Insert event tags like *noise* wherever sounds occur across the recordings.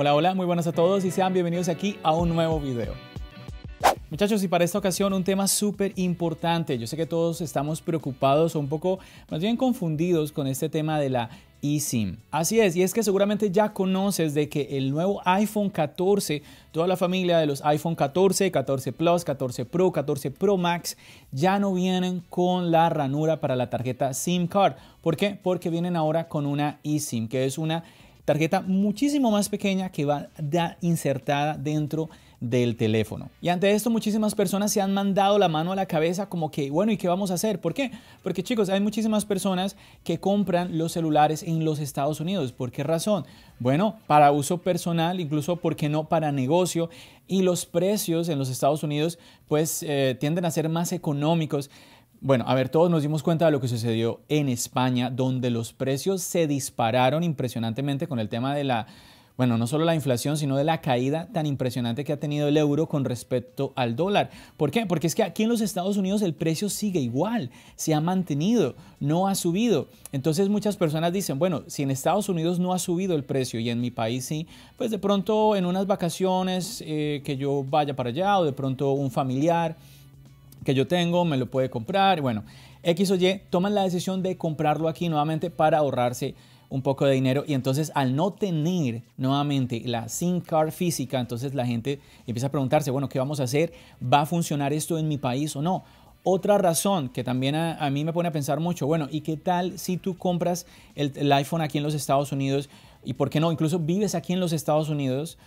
Hola, hola, muy buenas a todos y sean bienvenidos aquí a un nuevo video. Muchachos, y para esta ocasión un tema súper importante. Yo sé que todos estamos preocupados o un poco más bien confundidos con este tema de la eSIM. Así es, y es que seguramente ya conoces de que el nuevo iPhone 14, toda la familia de los iPhone 14, 14 Plus, 14 Pro, 14 Pro Max, ya no vienen con la ranura para la tarjeta SIM card. ¿Por qué? Porque vienen ahora con una eSIM, que es una tarjeta muchísimo más pequeña que va insertada dentro del teléfono. Y ante esto muchísimas personas se han mandado la mano a la cabeza como que, bueno, ¿y qué vamos a hacer? ¿Por qué? Porque chicos, hay muchísimas personas que compran los celulares en los Estados Unidos. ¿Por qué razón? Bueno, para uso personal, incluso, porque no para negocio? Y los precios en los Estados Unidos pues eh, tienden a ser más económicos. Bueno, a ver, todos nos dimos cuenta de lo que sucedió en España, donde los precios se dispararon impresionantemente con el tema de la, bueno, no solo la inflación, sino de la caída tan impresionante que ha tenido el euro con respecto al dólar. ¿Por qué? Porque es que aquí en los Estados Unidos el precio sigue igual, se ha mantenido, no ha subido. Entonces muchas personas dicen, bueno, si en Estados Unidos no ha subido el precio y en mi país sí, pues de pronto en unas vacaciones eh, que yo vaya para allá o de pronto un familiar que yo tengo, me lo puede comprar. Bueno, X o Y toman la decisión de comprarlo aquí nuevamente para ahorrarse un poco de dinero y entonces al no tener nuevamente la SIM card física, entonces la gente empieza a preguntarse, bueno, ¿qué vamos a hacer? ¿Va a funcionar esto en mi país o no? Otra razón que también a, mí me pone a pensar mucho, bueno, ¿y qué tal si tú compras el, iPhone aquí en los Estados Unidos y por qué no? Incluso vives aquí en los Estados Unidos,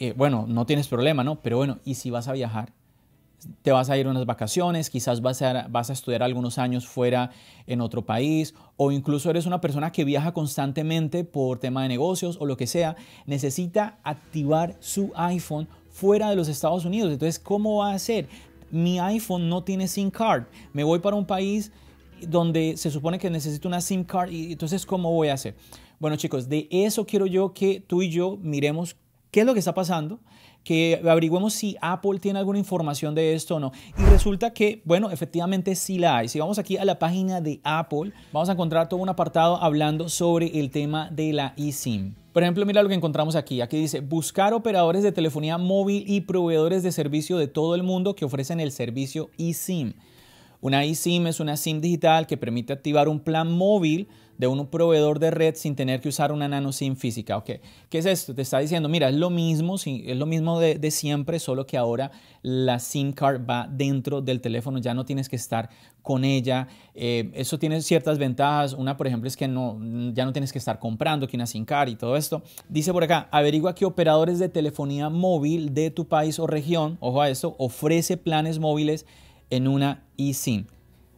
eh, bueno, no tienes problema, ¿no? Pero bueno, ¿y si vas a viajar? te vas a ir unas vacaciones, quizás vas a, estudiar algunos años fuera en otro país, o incluso eres una persona que viaja constantemente por tema de negocios o lo que sea, necesita activar su iPhone fuera de los Estados Unidos. Entonces, ¿cómo va a hacer? Mi iPhone no tiene SIM card. Me voy para un país donde se supone que necesito una SIM card y entonces, ¿cómo voy a hacer? Bueno chicos, de eso quiero yo que tú y yo miremos ¿Qué es lo que está pasando? que averigüemos si Apple tiene alguna información de esto o no. Y resulta que, bueno, efectivamente sí la hay. Si vamos aquí a la página de Apple, vamos a encontrar todo un apartado hablando sobre el tema de la eSIM. Por ejemplo, mira lo que encontramos aquí. Aquí dice, buscar operadores de telefonía móvil y proveedores de servicio de todo el mundo que ofrecen el servicio eSIM. Una eSIM es una SIM digital que permite activar un plan móvil de un proveedor de red sin tener que usar una nano SIM física. ¿Qué es esto? Te está diciendo, mira, es lo mismo, es lo mismo de, siempre, solo que ahora la SIM card va dentro del teléfono, ya no tienes que estar con ella. Eh, eso tiene ciertas ventajas. Una, por ejemplo, es que no, ya no tienes que estar comprando aquí una SIM card y todo esto. Dice por acá, averigua qué operadores de telefonía móvil de tu país o región, ojo a esto, ofrece planes móviles en una eSIM,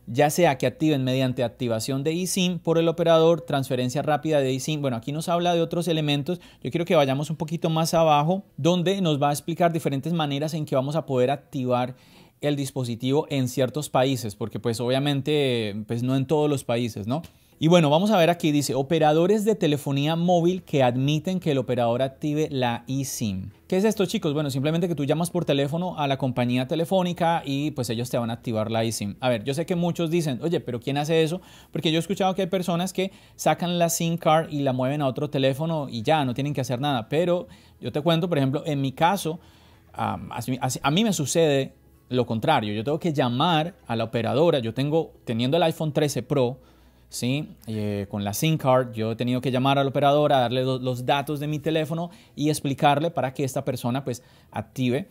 ya sea que activen mediante activación de eSIM por el operador, transferencia rápida de eSIM. Bueno, aquí nos habla de otros elementos. Yo quiero que vayamos un poquito más abajo, donde nos va a explicar diferentes maneras en que vamos a poder activar el dispositivo en ciertos países, porque pues obviamente pues no en todos los países, ¿no? Y bueno, vamos a ver aquí, dice operadores de telefonía móvil que admiten que el operador active la eSIM. ¿Qué es esto, chicos? Bueno, simplemente que tú llamas por teléfono a la compañía telefónica y pues ellos te van a activar la eSIM. A ver, yo sé que muchos dicen, oye, pero ¿quién hace eso? Porque yo he escuchado que hay personas que sacan la SIM card y la mueven a otro teléfono y ya, no tienen que hacer nada. Pero yo te cuento, por ejemplo, en mi caso, a mí me sucede lo contrario. Yo tengo que llamar a la operadora. Yo tengo, teniendo el iPhone 13 Pro, ¿sí? Eh, con la SIM card yo he tenido que llamar al operador a darle los, datos de mi teléfono y explicarle para que esta persona pues active.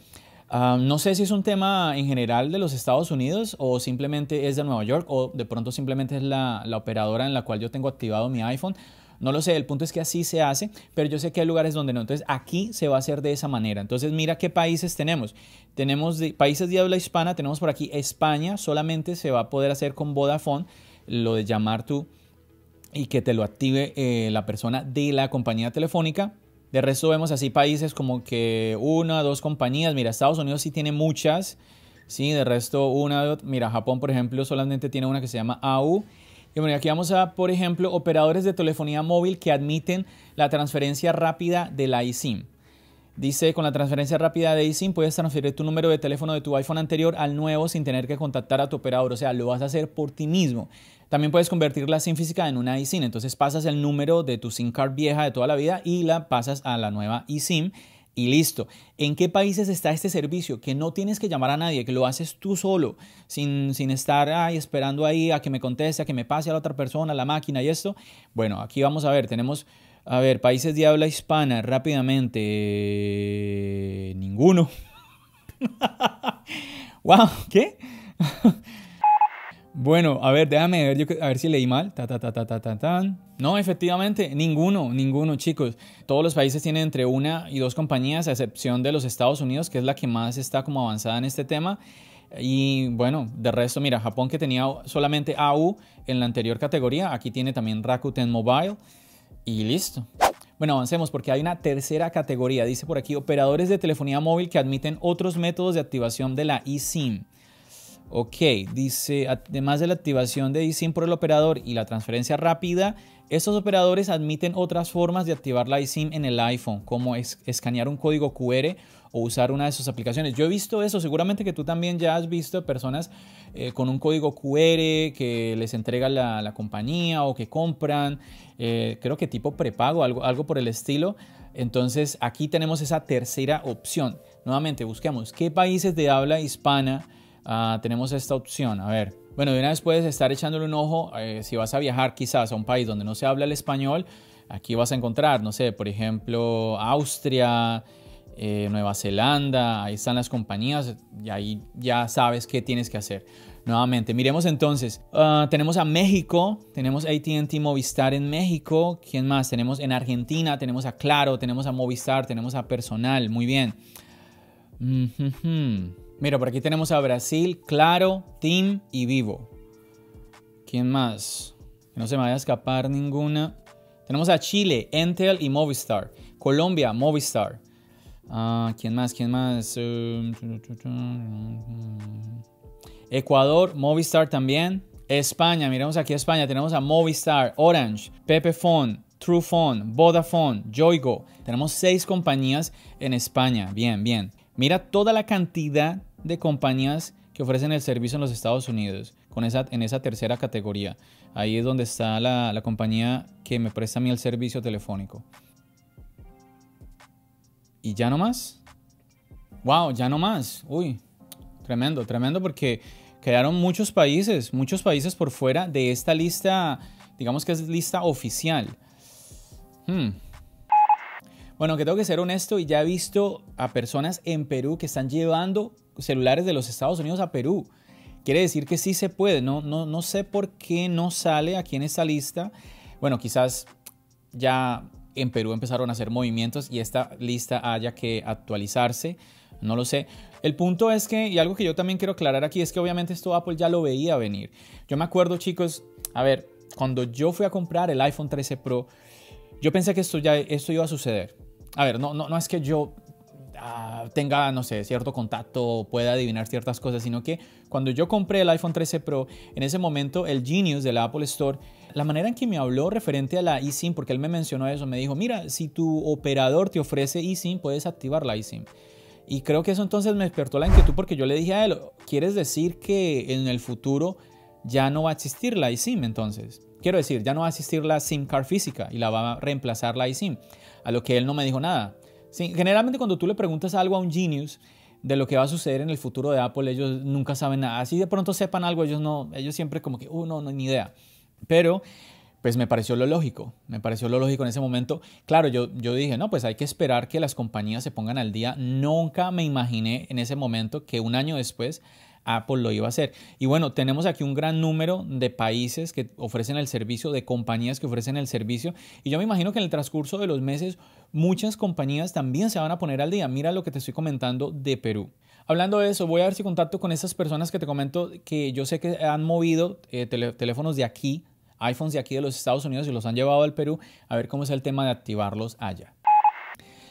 Ah, no sé si es un tema en general de los Estados Unidos o simplemente es de Nueva York o de pronto simplemente es la, operadora en la cual yo tengo activado mi iPhone. No lo sé, el punto es que así se hace, pero yo sé que hay lugares donde no. Entonces aquí se va a hacer de esa manera. Entonces mira qué países tenemos. Tenemos países de habla hispana, tenemos por aquí España, solamente se va a poder hacer con Vodafone lo de llamar tú y que te lo active eh, la persona de la compañía telefónica. De resto vemos así países como que una, dos compañías. Mira, Estados Unidos sí tiene muchas. Sí, de resto una, mira, Japón por ejemplo solamente tiene una que se llama AU. Y bueno, aquí vamos a, por ejemplo, operadores de telefonía móvil que admiten la transferencia rápida de la eSIM. Dice, con la transferencia rápida de eSIM puedes transferir tu número de teléfono de tu iPhone anterior al nuevo sin tener que contactar a tu operador. O sea, lo vas a hacer por ti mismo. También puedes convertir la SIM física en una eSIM. Entonces pasas el número de tu SIM card vieja de toda la vida y la pasas a la nueva eSIM y listo. ¿En qué países está este servicio? Que no tienes que llamar a nadie, que lo haces tú solo, sin, sin estar ahí esperando ahí a que me conteste, a que me pase a la otra persona, a la máquina y esto. Bueno, aquí vamos a ver, tenemos a ver, países de habla hispana, rápidamente. Eh, ninguno. wow, *laughs* ¿qué? *laughs* bueno, a ver, déjame ver, a ver si leí mal. Ta, ta, ta, ta, ta, No, efectivamente, ninguno, ninguno, chicos. Todos los países tienen entre una y dos compañías, a excepción de los Estados Unidos, que es la que más está como avanzada en este tema. Y bueno, de resto, mira, Japón que tenía solamente AU en la anterior categoría, aquí tiene también Rakuten Mobile. Y listo. Bueno, avancemos porque hay una tercera categoría. Dice por aquí operadores de telefonía móvil que admiten otros métodos de activación de la eSIM. Ok, dice, además de la activación de eSIM por el operador y la transferencia rápida, estos operadores admiten otras formas de activar la eSIM en el iPhone, como escanear un código QR o usar una de sus aplicaciones. Yo he visto eso, seguramente que tú también ya has visto personas eh, con un código QR que les entrega la, compañía o que compran, eh, creo que tipo prepago, algo, algo por el estilo. Entonces aquí tenemos esa tercera opción. Nuevamente, busquemos qué países de habla hispana Ah, tenemos esta opción. A ver, bueno, de una vez puedes estar echándole un ojo eh, si vas a viajar quizás a un país donde no se habla el español. Aquí vas a encontrar, no sé, por ejemplo, Austria, eh, Nueva Zelanda, ahí están las compañías y ahí ya sabes qué tienes que hacer. Nuevamente, miremos entonces, ah, tenemos a México, tenemos ATT Movistar en México, ¿quién más? Tenemos en Argentina, tenemos a Claro, tenemos a Movistar, tenemos a Personal, muy bien. Mm, Mira, por aquí tenemos a Brasil, Claro, Team y Vivo. ¿Quién más? no se me vaya a escapar ninguna. Tenemos a Chile, Entel y Movistar. Colombia, Movistar. Ah, ¿Quién más? ¿Quién más? Eh, Ecuador, Movistar también. España, miremos aquí a España, tenemos a Movistar, Orange, Pepefone, Trufone, Vodafone, Joigo. Tenemos seis compañías en España. Bien, bien. Mira toda la cantidad de compañías que ofrecen el servicio en los Estados Unidos, con esa, en esa tercera categoría. Ahí es donde está la, compañía que me presta a mí el servicio telefónico. Y ya no más. Wow, ya no más. Uy, tremendo, tremendo porque quedaron muchos países, muchos países por fuera de esta lista, digamos que es lista oficial. Hmm. Bueno, que tengo que ser honesto y ya he visto a personas en Perú que están llevando celulares de los Estados Unidos a Perú. Quiere decir que sí se puede, no, no, no sé por qué no sale aquí en esta lista. Bueno, quizás ya en Perú empezaron a hacer movimientos y esta lista haya que actualizarse, no lo sé. El punto es que, y algo que yo también quiero aclarar aquí, es que obviamente esto Apple ya lo veía venir. Yo me acuerdo, chicos, a ver, cuando yo fui a comprar el iPhone 13 Pro, yo pensé que esto ya esto iba a suceder. A ver, no, no, no es que yo Ah, tenga, no sé, cierto contacto, pueda adivinar ciertas cosas, sino que cuando yo compré el iPhone 13 Pro, en ese momento el Genius de la Apple Store, la manera en que me habló referente a la eSIM, porque él me mencionó eso, me dijo, mira, si tu operador te ofrece eSIM, puedes activar la eSIM. Y creo que eso entonces me despertó la inquietud porque yo le dije a él, ¿quieres decir que en el futuro ya no va a existir la eSIM entonces? Quiero decir, ya no va a existir la SIM card física y la va a reemplazar la eSIM. A lo que él no me dijo nada generalmente cuando tú le preguntas algo a un genius de lo que va a suceder en el futuro de Apple, ellos nunca saben nada. Así de pronto sepan algo, ellos no, ellos siempre como que, uh, no, no, ni idea. Pero pues me pareció lo lógico, me pareció lo lógico en ese momento. Claro, yo, yo dije, no, pues hay que esperar que las compañías se pongan al día. Nunca me imaginé en ese momento que un año después Apple lo iba a hacer. Y bueno, tenemos aquí un gran número de países que ofrecen el servicio, de compañías que ofrecen el servicio. Y yo me imagino que en el transcurso de los meses muchas compañías también se van a poner al día. Mira lo que te estoy comentando de Perú. Hablando de eso, voy a ver si contacto con esas personas que te comento que yo sé que han movido eh, teléfonos de aquí, iPhones de aquí de los Estados Unidos y los han llevado al Perú, a ver cómo es el tema de activarlos allá.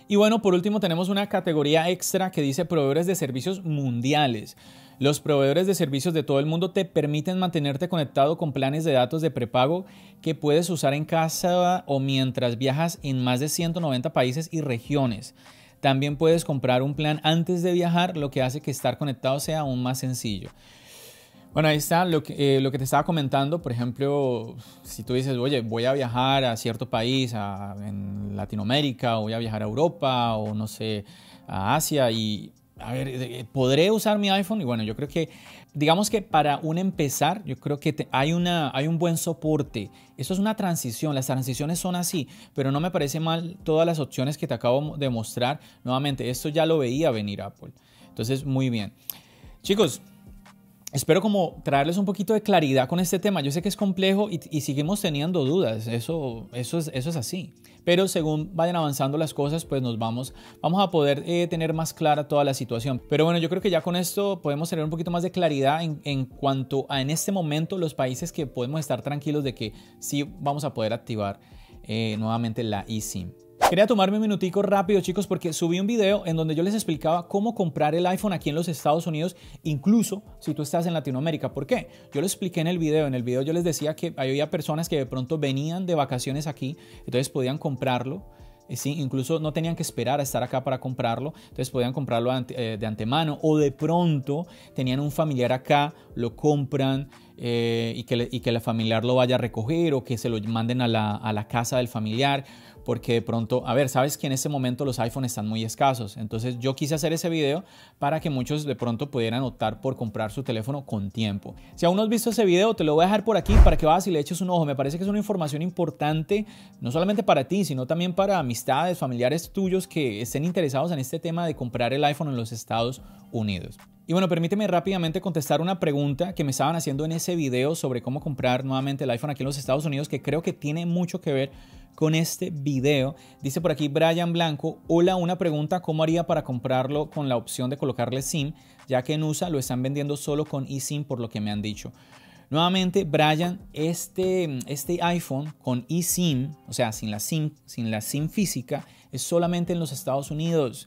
Y bueno, por último tenemos una categoría extra que dice proveedores de servicios mundiales. Los proveedores de servicios de todo el mundo te permiten mantenerte conectado con planes de datos de prepago que puedes usar en casa o mientras viajas en más de 190 países y regiones. También puedes comprar un plan antes de viajar, lo que hace que estar conectado sea aún más sencillo. Bueno, ahí está eh, lo que, te estaba comentando. Por ejemplo, si tú dices, oye, voy a viajar a cierto país, a, en Latinoamérica, o voy a viajar a Europa, o no sé, a Asia, y a ver, eh, eh, ¿podré usar mi iPhone? Y bueno, yo creo que, digamos que para un empezar, yo creo que hay, una, hay un buen soporte. Eso es una transición, las transiciones son así, pero no me parece mal todas las opciones que te acabo de mostrar. Nuevamente, esto ya lo veía venir Apple. Entonces, muy bien. Chicos, Espero como traerles un poquito de claridad con este tema. Yo sé que es complejo y, seguimos teniendo dudas. Eso, eso es así pero según vayan avanzando las cosas, pues nos vamos, vamos a poder eh, tener más clara toda la situación. Pero bueno, yo creo que ya con esto podemos tener un poquito más de claridad en, cuanto a en este momento los países que podemos estar tranquilos de que sí vamos a poder activar eh, nuevamente la eSIM. Quería tomarme un minutico rápido, chicos, porque subí un video en donde yo les explicaba cómo comprar el iPhone aquí en los Estados Unidos, incluso si tú estás en Latinoamérica. ¿Por qué? Yo lo expliqué en el video. En el video yo les decía que había personas que de pronto venían de vacaciones aquí, entonces podían comprarlo. Eh, sí, incluso no tenían que esperar a estar acá para comprarlo, entonces podían comprarlo eh, de antemano o de pronto tenían un familiar acá, lo compran, eh, y, que y que la familiar lo vaya a recoger o que se lo manden a la, a la casa del familiar porque de pronto, a ver, sabes que en ese momento los iPhones están muy escasos, entonces yo quise hacer ese video para que muchos de pronto pudieran optar por comprar su teléfono con tiempo. Si aún no has visto ese video, te lo voy a dejar por aquí para que vas y le eches un ojo. Me parece que es una información importante, no solamente para ti, sino también para amistades, familiares tuyos que estén interesados en este tema de comprar el iPhone en los Estados Unidos. Y bueno, permíteme rápidamente contestar una pregunta que me estaban haciendo en ese video sobre cómo comprar nuevamente el iPhone aquí en los Estados Unidos, que creo que tiene mucho que ver con este video. Dice por aquí Brian Blanco, hola, una pregunta, ¿cómo haría para comprarlo con la opción de colocarle SIM? Ya que en USA lo están vendiendo solo con eSIM por lo que me han dicho. Nuevamente, Brian, este, este iPhone con eSIM, o sea, sin la SIM, sin la SIM física, es solamente en los Estados Unidos.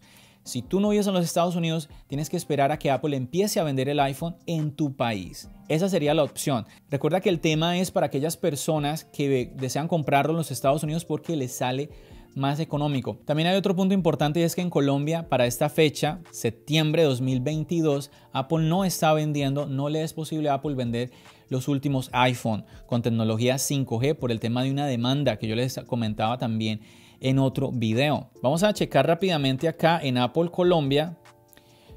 Si tú no vives en los Estados Unidos, tienes que esperar a que Apple empiece a vender el iPhone en tu país. Esa sería la opción. Recuerda que el tema es para aquellas personas que desean comprarlo en los Estados Unidos porque les sale más económico. También hay otro punto importante y es que en Colombia para esta fecha, septiembre de 2022, Apple no está vendiendo, no le es posible a Apple vender los últimos iPhone con tecnología 5G por el tema de una demanda que yo les comentaba también en otro video. Vamos a checar rápidamente acá en Apple Colombia.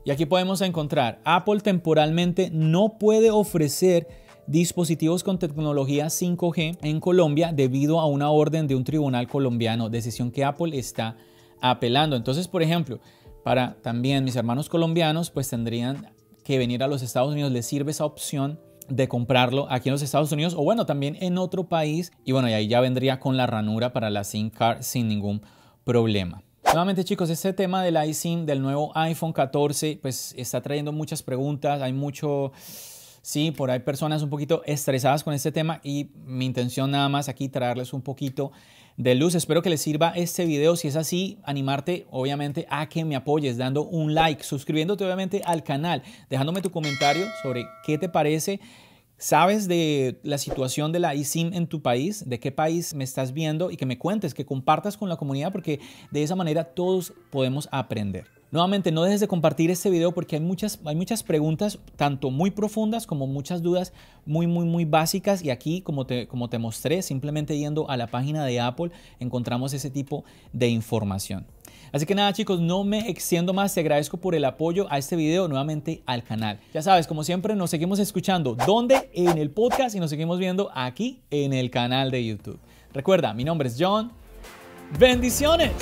Y aquí podemos encontrar, Apple temporalmente no puede ofrecer dispositivos con tecnología 5G en Colombia debido a una orden de un tribunal colombiano, decisión que Apple está apelando. Entonces, por ejemplo, para también mis hermanos colombianos, pues tendrían que venir a los Estados Unidos, les sirve esa opción de comprarlo aquí en los Estados Unidos o bueno, también en otro país. Y bueno, y ahí ya vendría con la ranura para la SIM card sin ningún problema. Nuevamente chicos, este tema del iSIM del nuevo iPhone 14 pues está trayendo muchas preguntas, hay mucho... Sí, por ahí personas un poquito estresadas con este tema y mi intención nada más aquí traerles un poquito de luz. Espero que les sirva este video. Si es así, animarte obviamente a que me apoyes dando un like, suscribiéndote obviamente al canal, dejándome tu comentario sobre qué te parece. ¿Sabes de la situación de la eSIM en tu país? ¿De qué país me estás viendo? Y que me cuentes, que compartas con la comunidad porque de esa manera todos podemos aprender. Nuevamente, no dejes de compartir este video porque hay muchas, hay muchas preguntas, tanto muy profundas como muchas dudas muy, muy, muy básicas. Y aquí, como te, como te mostré, simplemente yendo a la página de Apple, encontramos ese tipo de información. Así que nada chicos, no me extiendo más, te agradezco por el apoyo a este video, nuevamente al canal. Ya sabes, como siempre, nos seguimos escuchando, ¿dónde? En el podcast y nos seguimos viendo aquí en el canal de YouTube. Recuerda, mi nombre es John. Bendiciones.